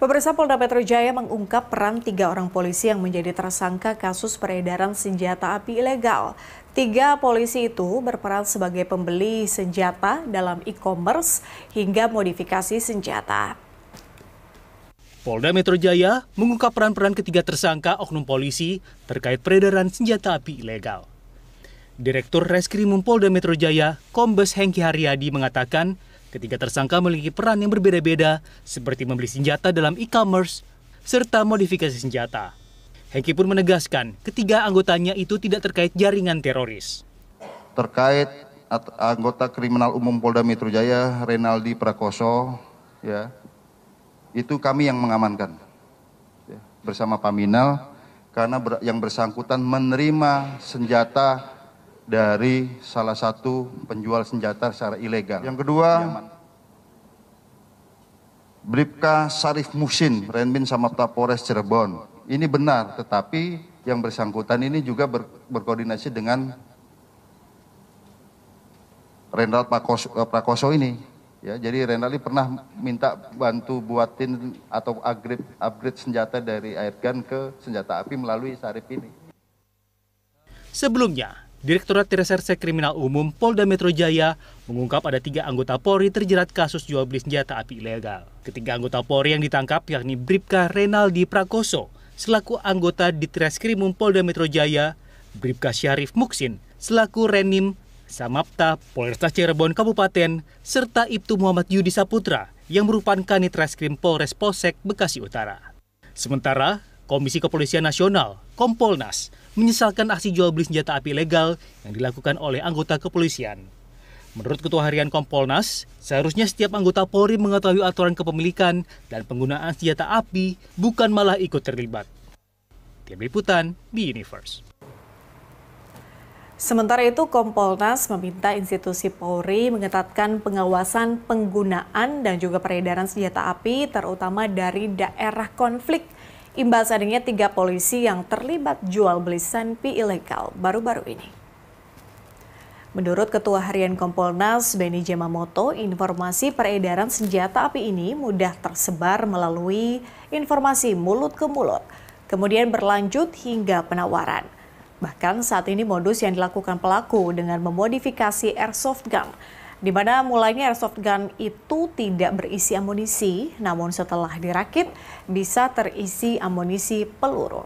Pemirsa Polda Metro Jaya mengungkap peran tiga orang polisi yang menjadi tersangka kasus peredaran senjata api ilegal. Tiga polisi itu berperan sebagai pembeli senjata dalam e-commerce hingga modifikasi senjata. Polda Metro Jaya mengungkap peran-peran ketiga tersangka oknum polisi terkait peredaran senjata api ilegal. Direktur Reskrimum Polda Metro Jaya, Kombes Hengki Haryadi mengatakan Ketiga tersangka memiliki peran yang berbeda-beda, seperti membeli senjata dalam e-commerce, serta modifikasi senjata. Hengki pun menegaskan, ketiga anggotanya itu tidak terkait jaringan teroris. Terkait anggota kriminal umum Polda Metro Jaya, Renaldi Prakoso, ya, itu kami yang mengamankan ya, bersama Paminal karena ber, yang bersangkutan menerima senjata dari salah satu penjual senjata secara ilegal. Yang kedua, Bripka Sarif Musin, Renmin Samapta Polres Cirebon. Ini benar, tetapi yang bersangkutan ini juga ber, berkoordinasi dengan Renrat Prakoso, eh, Prakoso ini. Ya, jadi Renali pernah minta bantu buatin atau upgrade, upgrade senjata dari airgun ke senjata api melalui Sarif ini. Sebelumnya, Direktorat Reserse Kriminal Umum Polda Metro Jaya mengungkap ada tiga anggota Polri terjerat kasus jual beli senjata api ilegal. Ketiga anggota Polri yang ditangkap yakni Bribka Renaldi Prakoso selaku anggota di Treskrimum Polda Metro Jaya, Bribka Syarif Muksin selaku Renim Samapta Polresta Cirebon Kabupaten, serta Ibtu Muhammad Yudi Saputra yang merupakan Kanit Reskrim Polres Polsek Bekasi Utara. Sementara, Komisi Kepolisian Nasional, Kompolnas, menyesalkan aksi jual beli senjata api ilegal yang dilakukan oleh anggota kepolisian. Menurut Ketua Harian Kompolnas, seharusnya setiap anggota Polri mengetahui aturan kepemilikan dan penggunaan senjata api, bukan malah ikut terlibat. Tim Liputan, The Universe. Sementara itu, Kompolnas meminta institusi Polri mengetatkan pengawasan penggunaan dan juga peredaran senjata api, terutama dari daerah konflik. Imbas adanya tiga polisi yang terlibat jual beli senpi ilegal baru-baru ini. Menurut Ketua Harian Kompolnas Benny Jemamoto, informasi peredaran senjata api ini mudah tersebar melalui informasi mulut ke mulut, kemudian berlanjut hingga penawaran. Bahkan saat ini modus yang dilakukan pelaku dengan memodifikasi airsoft gun di mana mulainya airsoft gun itu tidak berisi amunisi, namun setelah dirakit bisa terisi amunisi peluru.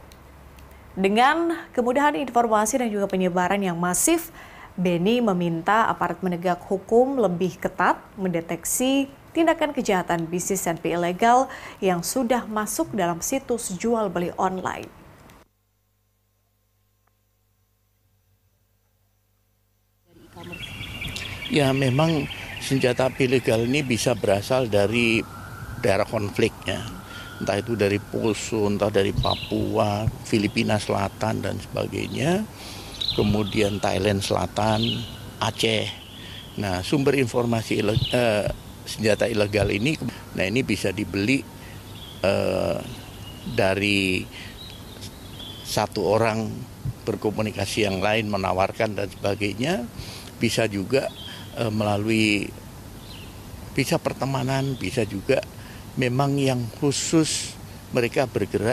Dengan kemudahan informasi dan juga penyebaran yang masif, Benny meminta aparat menegak hukum lebih ketat mendeteksi tindakan kejahatan bisnis dan ilegal yang sudah masuk dalam situs jual beli online. Ya memang senjata api legal ini bisa berasal dari daerah konfliknya. Entah itu dari Poso, entah dari Papua, Filipina Selatan dan sebagainya. Kemudian Thailand Selatan, Aceh. Nah sumber informasi ileg eh, senjata ilegal ini, nah ini bisa dibeli eh, dari satu orang berkomunikasi yang lain menawarkan dan sebagainya bisa juga Eh, melalui bisa pertemanan, bisa juga memang yang khusus mereka bergerak